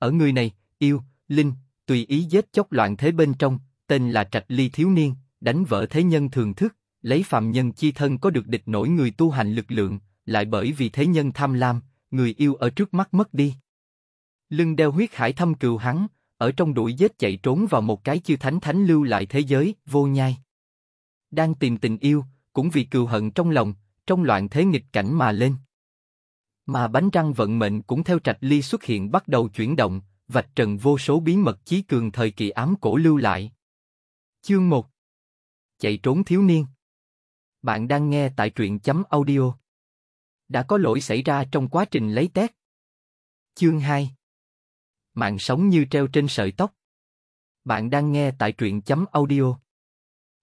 Ở người này, yêu, linh, tùy ý giết chóc loạn thế bên trong, tên là Trạch Ly Thiếu Niên, đánh vỡ thế nhân thường thức, lấy phàm nhân chi thân có được địch nổi người tu hành lực lượng, lại bởi vì thế nhân tham lam, người yêu ở trước mắt mất đi. Lưng đeo huyết hải thâm cừu hắn, ở trong đuổi giết chạy trốn vào một cái chư thánh thánh lưu lại thế giới, vô nhai. Đang tìm tình yêu, cũng vì cừu hận trong lòng, trong loạn thế nghịch cảnh mà lên. Mà bánh răng vận mệnh cũng theo trạch ly xuất hiện bắt đầu chuyển động, vạch trần vô số bí mật chí cường thời kỳ ám cổ lưu lại. Chương 1 Chạy trốn thiếu niên Bạn đang nghe tại truyện chấm audio. Đã có lỗi xảy ra trong quá trình lấy tét Chương 2 Mạng sống như treo trên sợi tóc. Bạn đang nghe tại truyện chấm audio.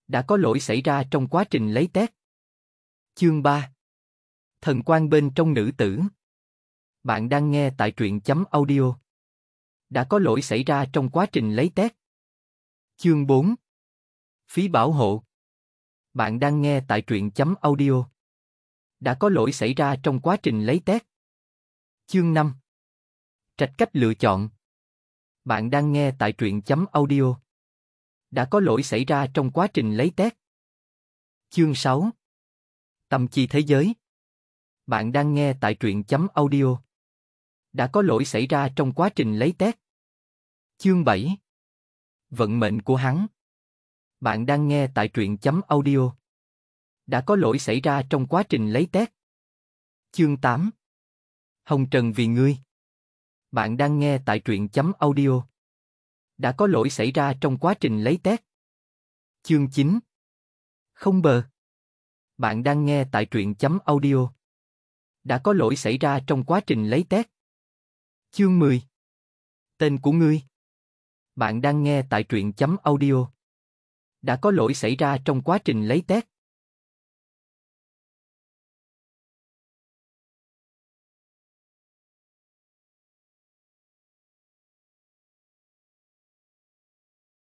Đã có lỗi xảy ra trong quá trình lấy tét Chương 3 thần quan bên trong nữ tử. Bạn đang nghe tại truyện chấm audio. Đã có lỗi xảy ra trong quá trình lấy test. Chương 4 Phí bảo hộ Bạn đang nghe tại truyện chấm audio. Đã có lỗi xảy ra trong quá trình lấy test. Chương 5 Trạch cách lựa chọn Bạn đang nghe tại truyện chấm audio. Đã có lỗi xảy ra trong quá trình lấy test. Chương 6 Tầm chi thế giới bạn đang nghe tại truyện chấm audio. Đã có lỗi xảy ra trong quá trình lấy test. Chương 7 Vận mệnh của hắn Bạn đang nghe tại truyện chấm audio. Đã có lỗi xảy ra trong quá trình lấy test. Chương 8 Hồng Trần vì ngươi Bạn đang nghe tại truyện chấm audio. Đã có lỗi xảy ra trong quá trình lấy test. Chương 9 Không bờ Bạn đang nghe tại truyện chấm audio đã có lỗi xảy ra trong quá trình lấy test. Chương 10 Tên của ngươi Bạn đang nghe tại truyện chấm audio. Đã có lỗi xảy ra trong quá trình lấy test.